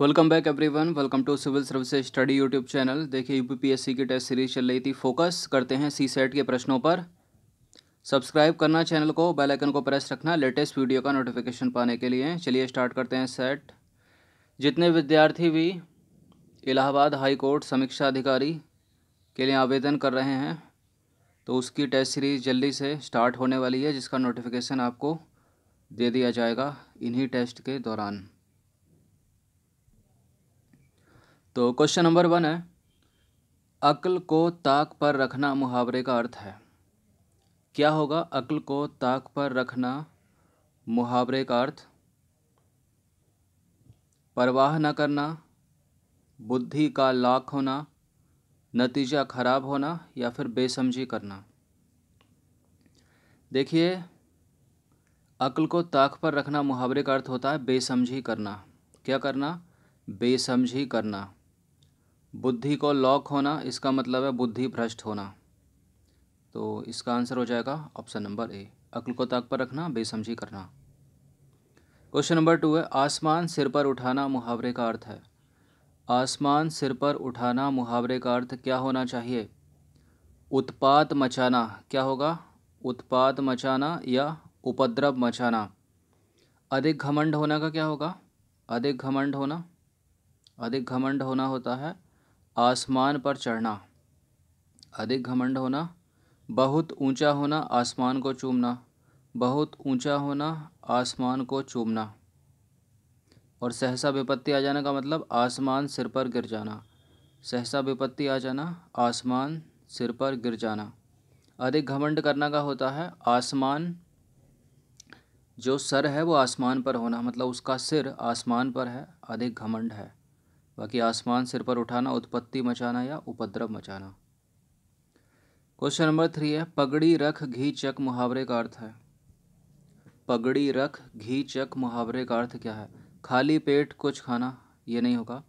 welcome back everyone welcome to civil services study YouTube channel देखिए UPPSC की test series चल रही थी फोकस करते हैं सी सेट के प्रश्नों पर सब्सक्राइब करना चैनल को बेल आइकन को प्रेस रखना लेटेस्ट वीडियो का नोटिफिकेशन पाने के लिए चलिए स्टार्ट करते हैं सेट जितने विद्यार्थी भी इलाहाबाद हाई कोर्ट समीक्षा अधिकारी के लिए आवेदन कर रहे हैं तो उसकी टेस्ट सीरीज जल्दी से स्टार्ट होने वाली है जिसका नोटिफिकेशन आपको दे दिया जाएगा इन्हीं टेस्ट के दौरान तो क्वेश्चन नंबर वन है अक्ल को ताक पर रखना मुहावरे का अर्थ है क्या होगा अक्ल को ताक पर रखना मुहावरे का अर्थ परवाह न करना बुद्धि का लाख होना नतीजा खराब होना या फिर बेसमझी करना देखिए अक्ल को ताक पर रखना मुहावरे का अर्थ होता है बेसमझी करना क्या करना बेसमझी करना बुद्धि को लॉक होना इसका मतलब है बुद्धि भ्रष्ट होना तो इसका आंसर हो जाएगा ऑप्शन नंबर ए अक्ल को ताक पर रखना बेसमझी करना क्वेश्चन नंबर टू है आसमान सिर पर उठाना मुहावरे का अर्थ है आसमान सिर पर उठाना मुहावरे का अर्थ क्या होना चाहिए उत्पात मचाना क्या होगा उत्पात मचाना या उपद्रव मचाना अधिक घमंड होना का क्या होगा अधिक घमंड होना अधिक घमंड होना होता है आसमान पर चढ़ना अधिक घमंड होना बहुत ऊंचा होना आसमान को चूमना बहुत ऊंचा होना आसमान को चूमना और सहसा विपत्ति आ जाना का मतलब आसमान सिर पर गिर जाना सहसा विपत्ति आ जाना आसमान सिर पर गिर जाना अधिक घमंड करना का होता है आसमान जो सर है वो आसमान पर होना मतलब उसका सिर आसमान पर है अधिक घमंड है बाकी आसमान सिर पर उठाना उत्पत्ति मचाना या उपद्रव मचाना क्वेश्चन नंबर थ्री है पगड़ी रख घी चक मुहावरे का अर्थ है पगड़ी रख घी चक मुहावरे का अर्थ क्या है खाली पेट कुछ खाना ये नहीं होगा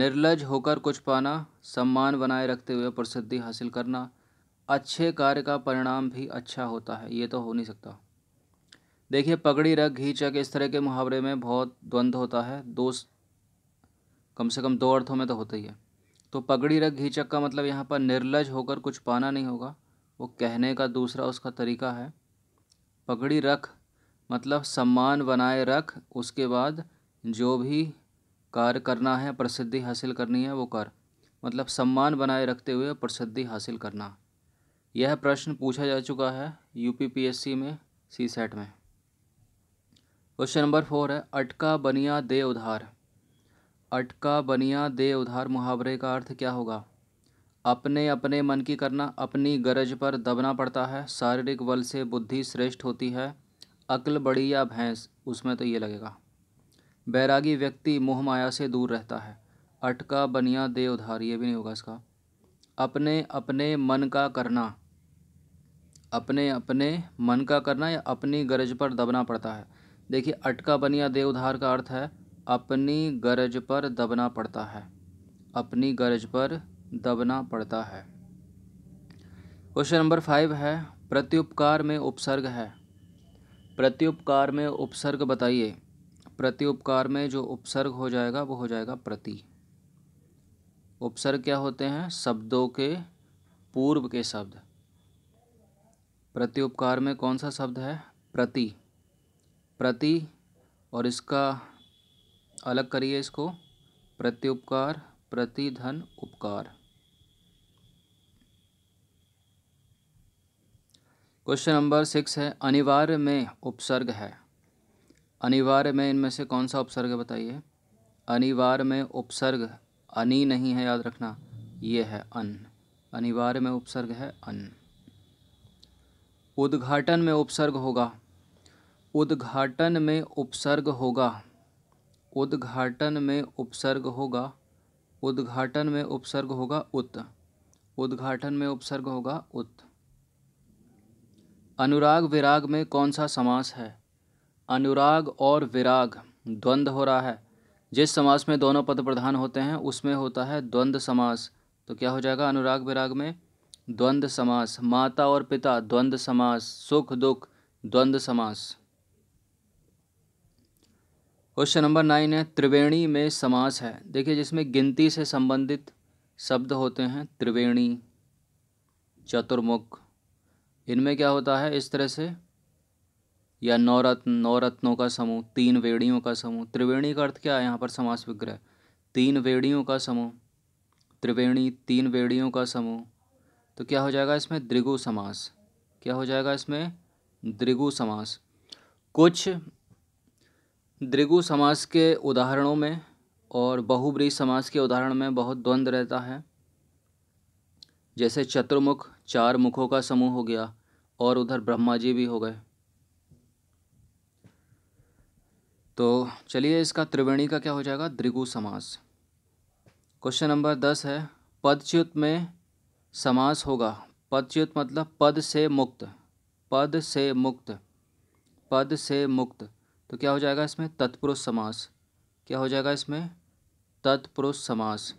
निर्लज होकर कुछ पाना सम्मान बनाए रखते हुए प्रसिद्धि हासिल करना अच्छे कार्य का परिणाम भी अच्छा होता है ये तो हो नहीं सकता देखिए पगड़ी रख घी चक इस तरह के मुहावरे में बहुत द्वंद्व होता है दोस्त कम से कम दो अर्थों में तो होता ही है तो पगड़ी रख घीचक का मतलब यहाँ पर निर्लज होकर कुछ पाना नहीं होगा वो कहने का दूसरा उसका तरीका है पगड़ी रख मतलब सम्मान बनाए रख उसके बाद जो भी कार्य करना है प्रसिद्धि हासिल करनी है वो कर मतलब सम्मान बनाए रखते हुए प्रसिद्धि हासिल करना यह प्रश्न पूछा जा चुका है यूपीपीएससी में सी सेट में क्वेश्चन नंबर फोर है अटका बनिया दे उधार अटका बनिया दे उधार मुहावरे का अर्थ क्या होगा अपने अपने मन की करना अपनी गरज पर दबना पड़ता है शारीरिक बल से बुद्धि श्रेष्ठ होती है अकल बड़ी या भैंस उसमें तो ये लगेगा बैरागी व्यक्ति मोह माया से दूर रहता है अटका बनिया दे उधार ये भी नहीं होगा इसका अपने अपने मन का करना अपने अपने मन का करना या अपनी गरज पर दबना पड़ता है देखिए अटका बनिया दे उधार का अर्थ है अपनी गरज पर दबना पड़ता है अपनी गरज पर दबना पड़ता है क्वेश्चन नंबर फाइव है प्रत्युपकार में उपसर्ग है प्रत्युपकार में उपसर्ग बताइए प्रत्युपकार में जो उपसर्ग हो जाएगा वो हो जाएगा प्रति उपसर्ग क्या होते हैं शब्दों के पूर्व के शब्द प्रत्युपकार में कौन सा शब्द है प्रति प्रति और इसका अलग करिए इसको प्रत्युपकार प्रतिधन उपकार क्वेश्चन नंबर सिक्स है अनिवार्य में उपसर्ग है अनिवार्य में इनमें से कौन सा उपसर्ग है बताइए अनिवार्य में उपसर्ग अनि नहीं है याद रखना ये है अन अनिवार्य में उपसर्ग है अन उद्घाटन में उपसर्ग होगा उद्घाटन में उपसर्ग होगा उद्घाटन में उपसर्ग होगा उद्घाटन में उपसर्ग होगा उत उद्घाटन में उपसर्ग होगा उत अनुराग विराग में कौन सा समास है अनुराग और विराग द्वंद्व हो रहा है जिस समास में दोनों पद प्रधान होते हैं उसमें होता है द्वंद्व समास तो क्या हो जाएगा अनुराग विराग में द्वंद्व समास माता और पिता द्वंद्व समास सुख दुख द्वंद्व समास क्वेश्चन नंबर नाइन है त्रिवेणी में समास है देखिए जिसमें गिनती से संबंधित शब्द होते हैं त्रिवेणी चतुर्मुख इनमें क्या होता है इस तरह से या नौरत्न नौरत्नों का समूह तीन वेड़ियों का समूह त्रिवेणी का अर्थ क्या है यहाँ पर समास विग्रह तीन वेड़ियों का समूह त्रिवेणी तीन वेड़ियों का समूह तो क्या हो जाएगा इसमें द्रिगु समास क्या हो जाएगा इसमें द्रिगु समास कुछ दृगु समास के उदाहरणों में और बहुब्री समास के उदाहरण में बहुत द्वंद्व रहता है जैसे चतुर्मुख चार मुखों का समूह हो गया और उधर ब्रह्मा जी भी हो गए तो चलिए इसका त्रिवेणी का क्या हो जाएगा द्रिगु समास क्वेश्चन नंबर दस है पदच्युत में समास होगा पदच्युत मतलब पद से मुक्त पद से मुक्त पद से मुक्त तो क्या हो जाएगा इसमें तत्पुरुष समास क्या हो जाएगा इसमें तत्पुरुष समास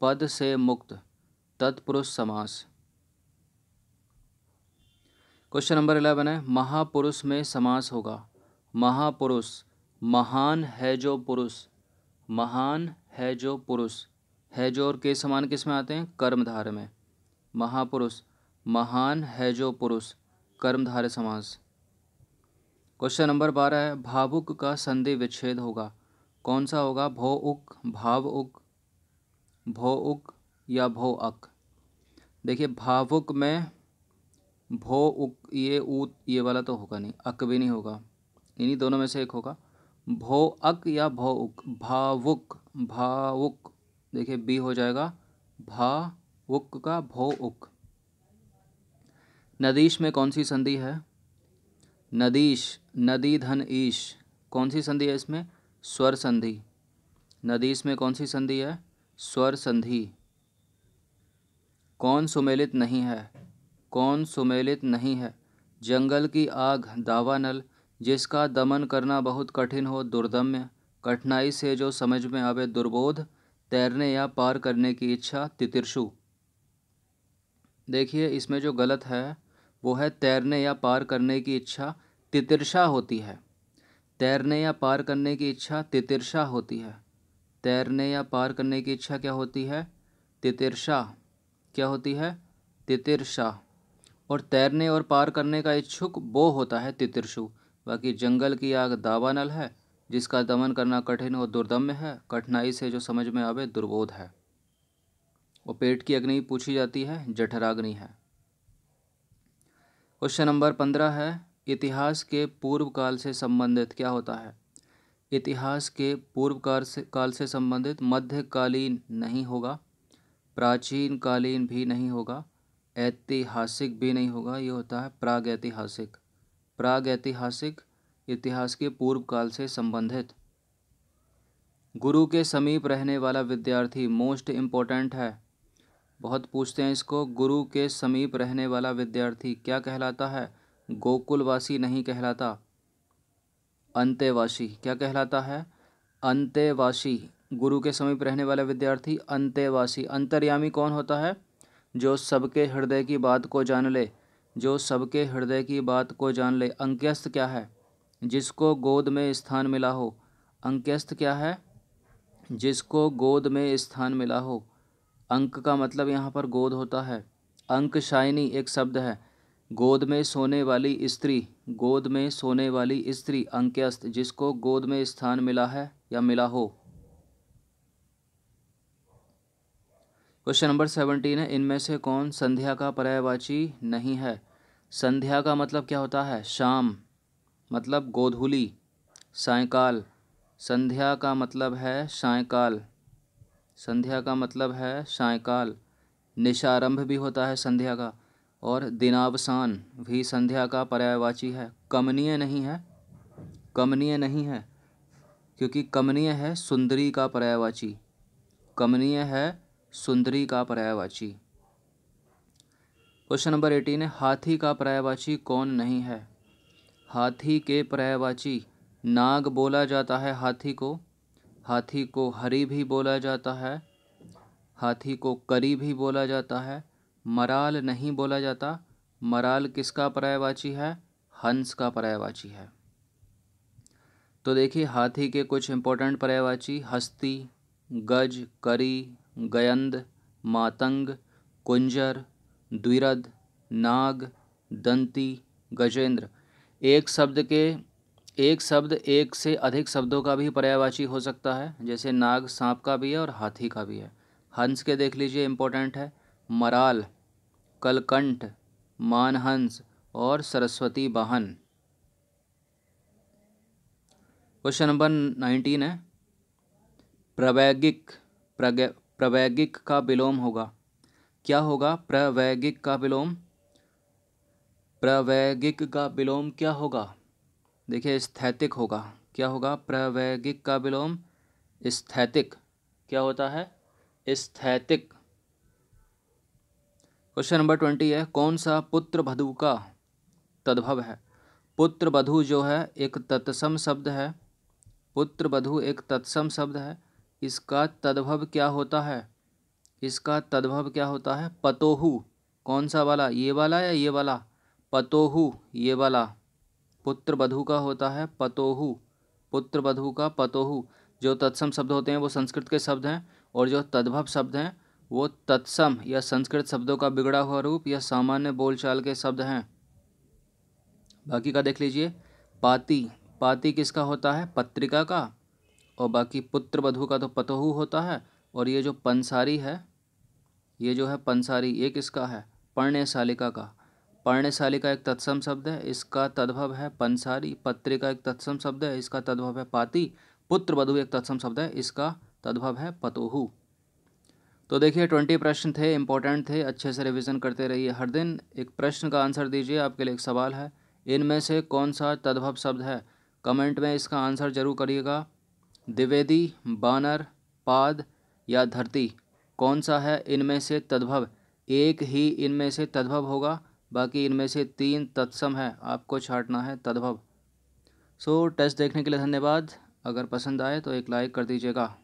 पद से मुक्त तत्पुरुष समास क्वेश्चन नंबर इलेवन है महापुरुष में समास होगा महापुरुष महान है जो पुरुष महान है जो पुरुष है जो और के समान किस में आते हैं कर्मधार में महापुरुष महान है जो पुरुष कर्मधार समास क्वेश्चन नंबर बारह है भावुक का संधि विच्छेद होगा कौन सा होगा भो उक भाव उक भो उक या भो अक देखिए भावुक में भो उक ये ऊत ये वाला तो होगा नहीं अक भी नहीं होगा इन्हीं दोनों में से एक होगा भो अक या भो उक भावुक भावुक देखिए बी हो जाएगा भा उक का भो उक नदीश में कौन सी संधि है नदीश नदी धन ईश कौन सी संधि है इसमें स्वर संधि नदीश में कौन सी संधि है स्वर संधि कौन सुमेलित नहीं है कौन सुमेलित नहीं है जंगल की आग दावानल जिसका दमन करना बहुत कठिन हो दुर्दम्य कठिनाई से जो समझ में आवे दुर्बोध तैरने या पार करने की इच्छा तितिरशु देखिए इसमें जो गलत है वो है तैरने या पार करने की इच्छा तितिरशा होती है तैरने या पार करने की इच्छा तितिरशा होती है तैरने या पार करने की इच्छा क्या होती है तितिरशा क्या होती है तितिरशा और तैरने और पार करने का इच्छुक वो होता है तितिरछु बाकी जंगल की आग दावानल है जिसका दमन करना कठिन और दुर्दम्य है कठिनाई से जो समझ में आवे दुर्बोध है और पेट की अग्नि पूछी जाती है जठराग्नि है क्वेश्चन नंबर पंद्रह है इतिहास के पूर्व काल से संबंधित क्या होता है इतिहास के पूर्व काल से काल से संबंधित मध्यकालीन नहीं होगा प्राचीन कालीन भी नहीं होगा ऐतिहासिक भी नहीं होगा ये होता है प्राग ऐतिहासिक प्राग ऐतिहासिक इतिहास के पूर्व काल से संबंधित गुरु के समीप रहने वाला विद्यार्थी मोस्ट इम्पोर्टेंट है बहुत पूछते हैं इसको गुरु के समीप रहने वाला विद्यार्थी क्या कहलाता है गोकुलवासी नहीं कहलाता अंत्यवासी क्या कहलाता है अंत्यवासी गुरु के समीप रहने वाला विद्यार्थी अंत्यवासी अंतर्यामी कौन होता है जो सबके हृदय की बात को जान ले जो सबके हृदय की बात को जान ले अंक्यस्त क्या है जिसको गोद में स्थान मिला हो अंक्यस्त क्या है जिसको गोद में स्थान मिला हो अंक का मतलब यहाँ पर गोद होता है अंक शाइनी एक शब्द है गोद में सोने वाली स्त्री गोद में सोने वाली स्त्री अंक्यस्त जिसको गोद में स्थान मिला है या मिला हो क्वेश्चन नंबर सेवनटीन है इनमें से कौन संध्या का पर्यायवाची नहीं है संध्या का मतलब क्या होता है शाम मतलब गोधूली सायकाल संध्या का मतलब है सायकाल संध्या का मतलब है सायकाल निशारंभ भी होता है संध्या का और दिनावसान भी संध्या का पर्यायवाची है कमनीय नहीं है कमनीय नहीं है क्योंकि कमनीय है सुंदरी का पर्यायवाची कमनीय है सुंदरी का पर्यायवाची क्वेश्चन नंबर एटीन है हाथी का पर्यायवाची कौन नहीं है हाथी के पर्यायवाची नाग बोला जाता है हाथी को हाथी को हरी भी बोला जाता है हाथी को करी भी बोला जाता है मराल नहीं बोला जाता मराल किसका पर्यायवाची है हंस का पर्यायवाची है तो देखिए हाथी के कुछ इंपॉर्टेंट पर्यायवाची हस्ती गज करी गयंद मातंग कुंजर द्विरद नाग दंती गजेंद्र एक शब्द के एक शब्द एक से अधिक शब्दों का भी पर्यायवाची हो सकता है जैसे नाग सांप का भी है और हाथी का भी है हंस के देख लीजिए इम्पोर्टेंट है मराल कलकंठ मानहंस और सरस्वती वाहन क्वेश्चन नंबर नाइनटीन है प्रवैगिक प्रवैगिक का विलोम होगा क्या होगा प्रवैगिक का विलोम प्रवैगिक का विलोम क्या होगा देखिए स्थैतिक होगा क्या होगा प्रवैगिक का विलोम स्थैतिक क्या होता है स्थैतिक क्वेश्चन नंबर ट्वेंटी है कौन सा पुत्र भधु का तद्भव है पुत्र वधु जो है एक तत्सम शब्द है पुत्र वधु एक तत्सम शब्द है इसका तद्भव क्या होता है इसका तद्भव क्या होता है पतोहु कौन सा वाला ये वाला या ये वाला पतोहु ये वाला पुत्र बधु का होता है पतोहु पुत्र बधु का पतोहु जो तत्सम शब्द होते हैं वो संस्कृत के शब्द हैं और जो तद्भव शब्द हैं वो तत्सम या संस्कृत शब्दों का बिगड़ा हुआ रूप या सामान्य बोलचाल के शब्द हैं बाकी का देख लीजिए पाती पाती किसका होता है पत्रिका का और बाकी पुत्र बधु का तो पतोहु होता है और ये जो पंसारी है ये जो है पंसारी ये किसका है पर्णशालिका का पर्णशाली का एक तत्सम शब्द है इसका तद्भव है पंसारी पत्री का एक तत्सम शब्द है इसका तद्भव है पाती पुत्र वधु एक तत्सम शब्द है इसका तद्भव है पतोहु तो देखिए ट्वेंटी प्रश्न थे इंपॉर्टेंट थे अच्छे से रिविजन करते रहिए हर दिन एक प्रश्न का आंसर दीजिए आपके लिए एक सवाल है इनमें से कौन सा तद्भव शब्द है कमेंट में इसका आंसर जरूर करिएगा द्विवेदी बानर पाद या धरती कौन सा है इनमें से तद्भव एक ही इनमें से तद्भव होगा बाकी इनमें से तीन तत्सम है आपको छाटना है तद्भव सो so, टेस्ट देखने के लिए धन्यवाद अगर पसंद आए तो एक लाइक कर दीजिएगा